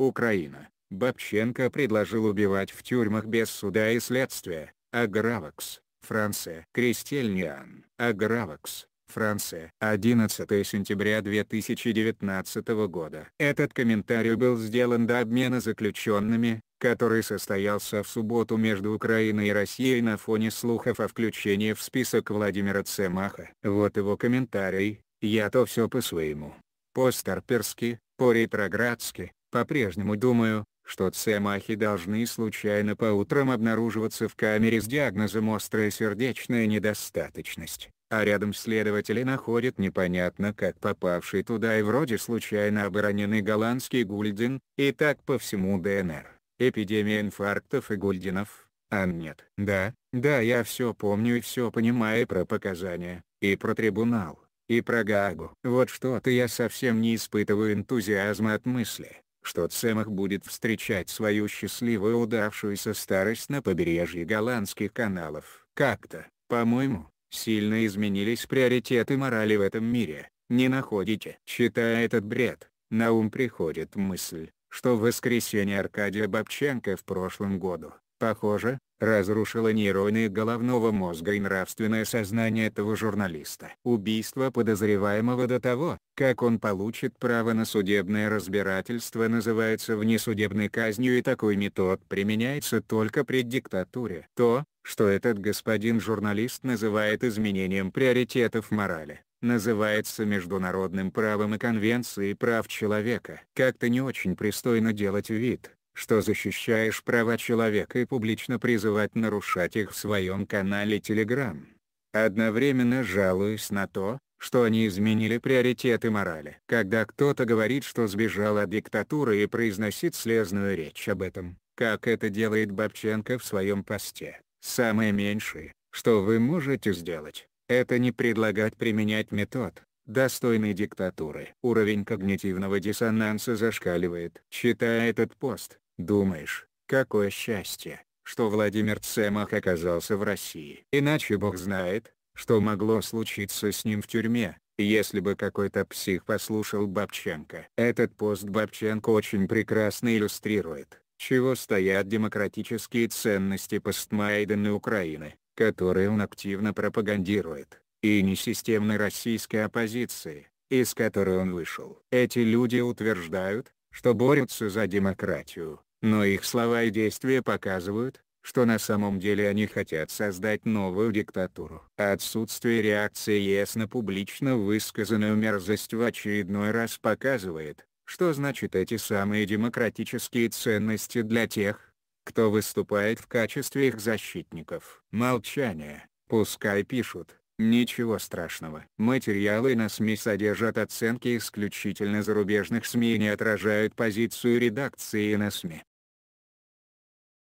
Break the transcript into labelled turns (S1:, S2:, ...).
S1: Украина. Бабченко предложил убивать в тюрьмах без суда и следствия. Агравакс, Франция. Кристельниан. Агравакс, Франция. 11 сентября 2019 года. Этот комментарий был сделан до обмена заключенными, который состоялся в субботу между Украиной и Россией на фоне слухов о включении в список Владимира Цемаха. Вот его комментарий, я то все по-своему. По-старперски, по-ретроградски, по-прежнему думаю, что цемахи должны случайно по утрам обнаруживаться в камере с диагнозом «острая сердечная недостаточность», а рядом следователи находят непонятно как попавший туда и вроде случайно обороненный голландский гульден, и так по всему ДНР. Эпидемия инфарктов и гульденов. А нет. Да, да я все помню и все понимаю про показания, и про трибунал, и про Гаагу. Вот что-то я совсем не испытываю энтузиазма от мысли, что Цемах будет встречать свою счастливую удавшуюся старость на побережье голландских каналов. Как-то, по-моему, сильно изменились приоритеты морали в этом мире, не находите? Читая этот бред, на ум приходит мысль, что в воскресенье Аркадия Бабченко в прошлом году, похоже, разрушило нейроны головного мозга и нравственное сознание этого журналиста. Убийство подозреваемого до того, как он получит право на судебное разбирательство называется внесудебной казнью и такой метод применяется только при диктатуре. То, что этот господин журналист называет изменением приоритетов морали называется международным правом и конвенцией прав человека. Как-то не очень пристойно делать вид, что защищаешь права человека и публично призывать нарушать их в своем канале Telegram. Одновременно жалуюсь на то, что они изменили приоритеты морали. Когда кто-то говорит, что сбежал от диктатуры и произносит слезную речь об этом, как это делает Бабченко в своем посте, самое меньшее, что вы можете сделать, это не предлагать применять метод, достойной диктатуры. Уровень когнитивного диссонанса зашкаливает. Читая этот пост, думаешь, какое счастье, что Владимир Цемах оказался в России. Иначе бог знает, что могло случиться с ним в тюрьме, если бы какой-то псих послушал Бабченко. Этот пост Бабченко очень прекрасно иллюстрирует, чего стоят демократические ценности постмайденной Украины, которые он активно пропагандирует и несистемной российской оппозиции, из которой он вышел. Эти люди утверждают, что борются за демократию, но их слова и действия показывают, что на самом деле они хотят создать новую диктатуру. Отсутствие реакции ЕС на публично высказанную мерзость в очередной раз показывает, что значит эти самые демократические ценности для тех, кто выступает в качестве их защитников. Молчание, пускай пишут, Ничего страшного. Материалы на СМИ содержат оценки исключительно зарубежных СМИ и не отражают позицию редакции на СМИ.